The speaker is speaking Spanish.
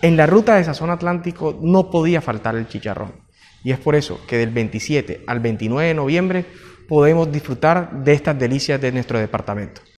En la ruta de Sazón Atlántico no podía faltar el chicharrón. Y es por eso que del 27 al 29 de noviembre podemos disfrutar de estas delicias de nuestro departamento.